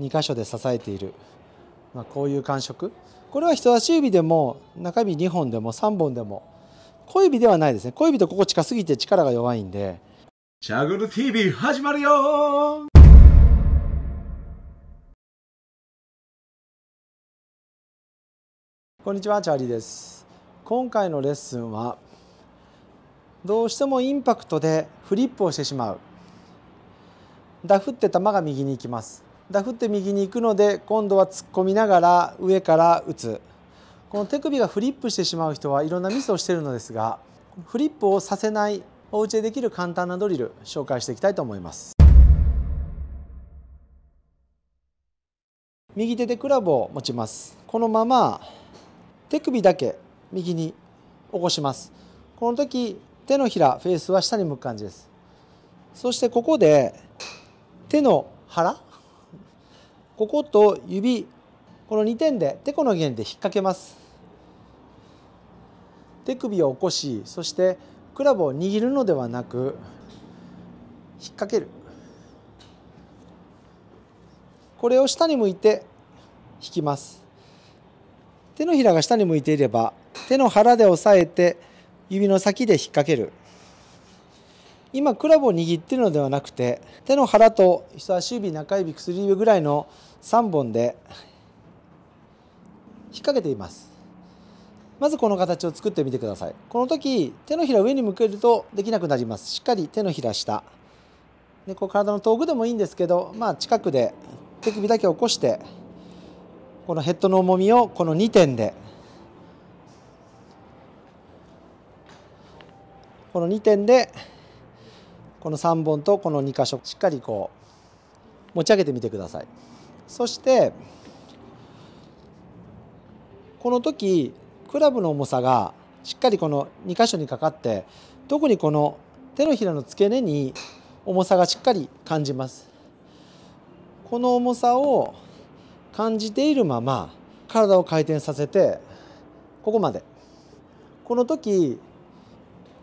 2箇所で支えている、まあ、こういう感触これは人差し指でも中指2本でも3本でも小指ではないですね小指とここ近すぎて力が弱いんで「チャグル TV」始まるよこんにちはチャーリーです今回のレッスンはどうしてもインパクトでフリップをしてしまうダフって球が右に行きますダフって右に行くので今度は突っ込みながら上から打つこの手首がフリップしてしまう人はいろんなミスをしているのですがフリップをさせないお家でできる簡単なドリル紹介していきたいと思います右手でクラブを持ちますこのまま手首だけ右に起こしますこの時手のひらフェースは下に向く感じですそしてここで手の腹ここと指この2点でてこの原で引っ掛けます手首を起こしそしてクラブを握るのではなく引っ掛けるこれを下に向いて引きます手のひらが下に向いていれば手の腹で押さえて指の先で引っ掛ける今クラブを握っているのではなくて手の腹と人足指中指薬指ぐらいの3本で引っ掛けていますまずこの形を作ってみてくださいこの時手のひら上に向けるとできなくなりますしっかり手のひら下でこう体の遠くでもいいんですけど、まあ、近くで手首だけ起こしてこのヘッドの重みをこの2点でこの2点でこの3本とこの2箇所しっかりこう持ち上げてみてくださいそしてこの時クラブの重さがしっかりこの2箇所にかかって特にこの手のひらの付け根に重さがしっかり感じますこの重さを感じているまま体を回転させてここまでこの時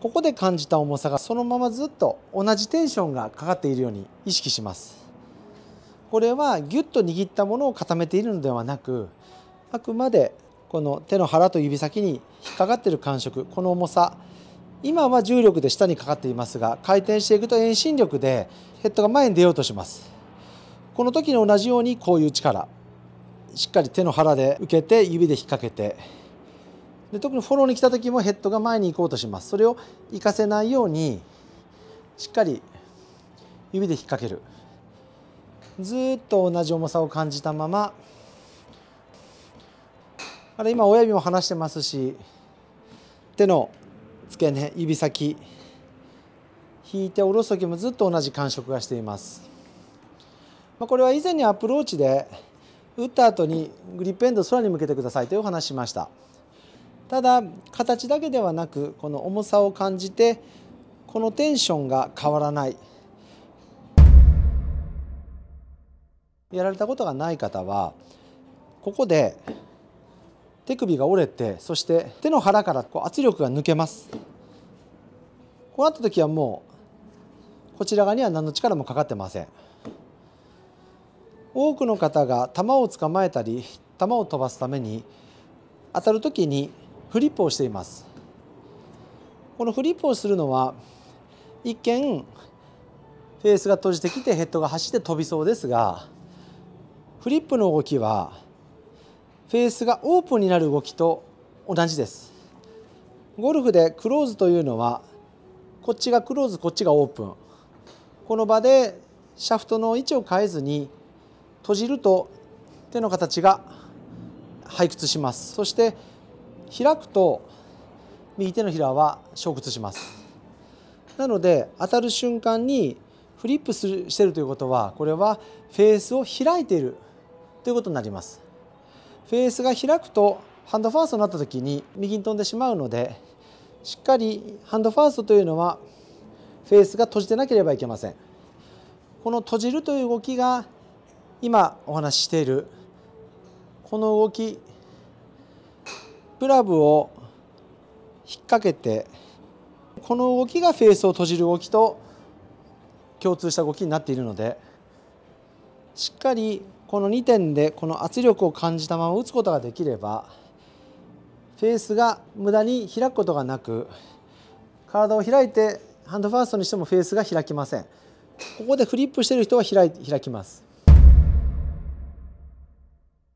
ここで感じた重さがそのままずっと同じテンションがかかっているように意識しますこれはギュッと握ったものを固めているのではなくあくまでこの手の腹と指先に引っかかっている感触この重さ今は重力で下にかかっていますが回転していくと遠心力でヘッドが前に出ようとしますこの時に同じようにこういう力しっかり手の腹で受けて指で引っ掛けてで特にフォローに来た時もヘッドが前に行こうとしますそれを行かせないようにしっかり指で引っ掛けるずっと同じ重さを感じたままあれ今親指も離してますし手の付け根指先引いて下ろす時もずっと同じ感触がしています、まあ、これは以前にアプローチで打った後にグリップエンド空に向けてくださいというお話しました。ただ形だけではなくこの重さを感じてこのテンションが変わらないやられたことがない方はここで手首が折れてそして手の腹からこう圧力が抜けますこうなった時はもうこちら側には何の力もかかってません多くの方が球を捕まえたり球を飛ばすために当たる時にフリップをしていますこのフリップをするのは一見フェースが閉じてきてヘッドが走って飛びそうですがフリップの動きはフェースがオープンになる動きと同じですゴルフでクローズというのはこっちがクローズこっちがオープンこの場でシャフトの位置を変えずに閉じると手の形が背屈しますそして開くと右手のひらは衝突しますなので当たる瞬間にフリップするしてるということはこれはフェースを開いているということになりますフェースが開くとハンドファーストになった時に右に飛んでしまうのでしっかりハンドファーストというのはフェースが閉じてなければいけませんこの閉じるという動きが今お話ししているこの動きプラブを引っ掛けてこの動きがフェースを閉じる動きと共通した動きになっているのでしっかりこの2点でこの圧力を感じたまま打つことができればフェースが無駄に開くことがなく体を開いてハンドファーストにしてもフェースが開きませんここでフリップしてる人は開開きます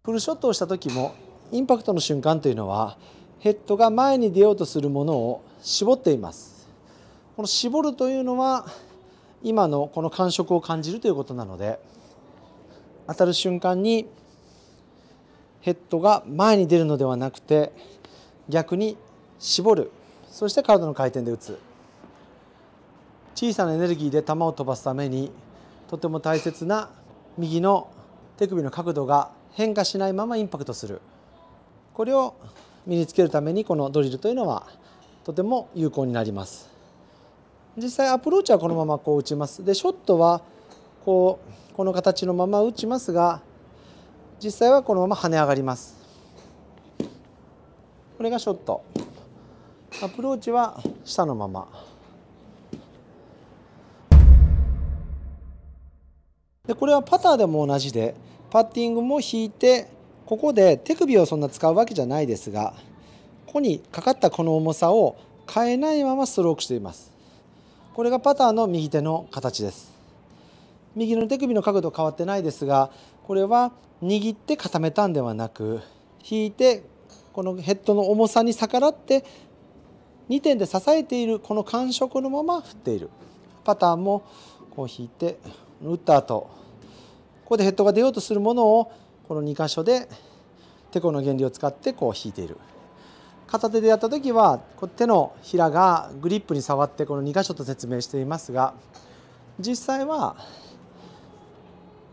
フルショットをした時もインパクトの瞬間というのはヘッドが前に出ようとするものを絞っていますこの絞るというのは今のこの感触を感じるということなので当たる瞬間にヘッドが前に出るのではなくて逆に絞るそして体の回転で打つ小さなエネルギーで球を飛ばすためにとても大切な右の手首の角度が変化しないままインパクトするこれを身につけるためにこのドリルというのはとても有効になります実際アプローチはこのままこう打ちますでショットはこうこの形のまま打ちますが実際はこのまま跳ね上がりますこれがショットアプローチは下のままでこれはパターでも同じでパッティングも引いてここで手首をそんな使うわけじゃないですがここにかかったこの重さを変えないままストロークしていますこれがパターの右手の形です右の手首の角度変わってないですがこれは握って固めたんではなく引いてこのヘッドの重さに逆らって2点で支えているこの感触のまま振っているパターンもこう引いて打った後ここでヘッドが出ようとするものをこの2箇所でてこの原理を使ってこう引いている片手でやった時は手のひらがグリップに触ってこの2箇所と説明していますが実際は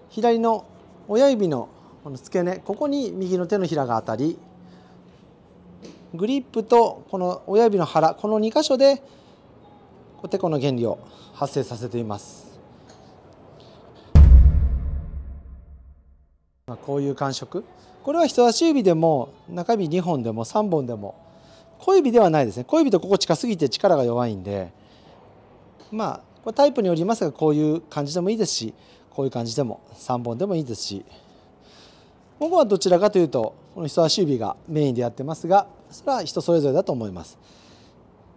左の親指のこの付け根ここに右の手のひらが当たりグリップとこの親指の腹この2箇所でテコの原理を発生させています。まあ、こういう感触これは人差し指でも中指2本でも3本でも小指ではないですね小指とここ近すぎて力が弱いんでまあこれタイプによりますがこういう感じでもいいですしこういう感じでも3本でもいいですし僕はどちらかというとこの人差し指がメインでやってますがそれは人それぞれだと思います。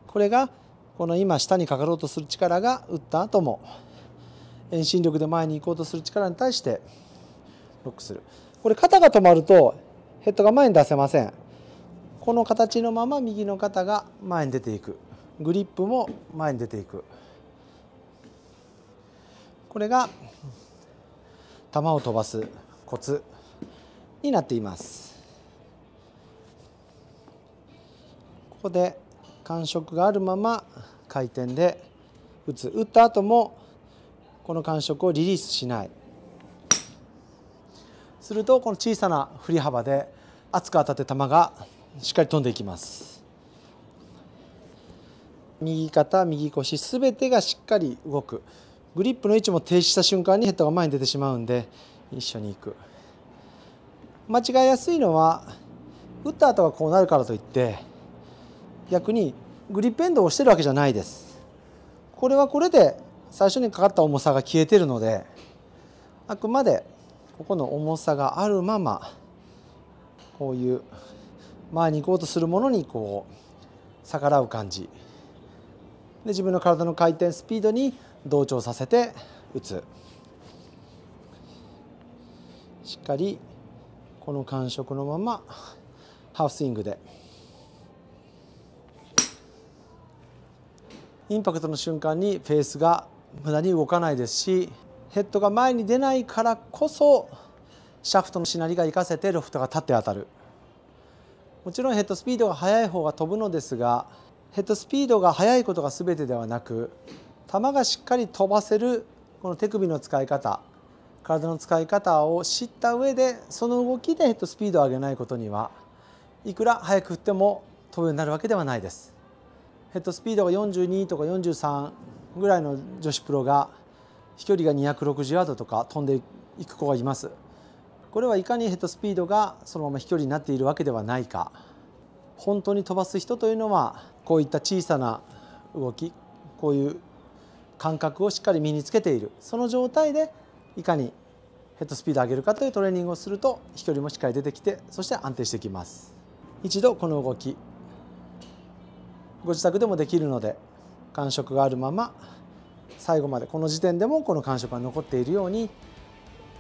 これがこの今下にかかろうとする力が打った後も遠心力で前に行こうとする力に対してロックするこれ肩が止まるとヘッドが前に出せませんこの形のまま右の肩が前に出ていくグリップも前に出ていくこれが球を飛ばすコツになっていますここで感触があるまま回転で打つ打った後もこの感触をリリースしないするとこの小さな振り幅で厚く当たって球がしっかり飛んでいきます右肩右腰すべてがしっかり動くグリップの位置も停止した瞬間にヘッドが前に出てしまうんで一緒に行く間違いやすいのは打った後がこうなるからといって逆にグリップエンドをしてるわけじゃないですこれはこれで最初にかかった重さが消えてるのであくまでここの重さがあるままこういう前に行こうとするものにこう逆らう感じで自分の体の回転スピードに同調させて打つしっかりこの感触のままハーフスイングでインパクトの瞬間にフェースが無駄に動かないですしヘッドが前に出ないからこそシャフトのしなりが活かせてロフトが立って当たるもちろんヘッドスピードが速い方が飛ぶのですがヘッドスピードが速いことが全てではなく球がしっかり飛ばせるこの手首の使い方体の使い方を知った上でその動きでヘッドスピードを上げないことにはいくら速く振っても飛ぶようになるわけではないです。ヘッドスピードが42とか43ぐらいの女子プロが飛距離が260ヤードとか飛んでいく子がいますこれはいかにヘッドスピードがそのまま飛距離になっているわけではないか本当に飛ばす人というのはこういった小さな動きこういう感覚をしっかり身につけているその状態でいかにヘッドスピードを上げるかというトレーニングをすると飛距離もしっかり出てきてそして安定してきます一度この動きご自宅でもできるので感触があるまま最後までこの時点でもこの感触が残っているように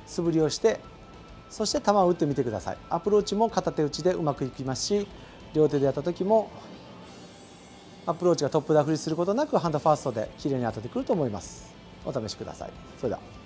素振りをしてそして球を打ってみてくださいアプローチも片手打ちでうまくいきますし両手でやった時もアプローチがトップダフりすることなくハンドファーストで綺麗に当ててくると思いますお試しくださいそれでは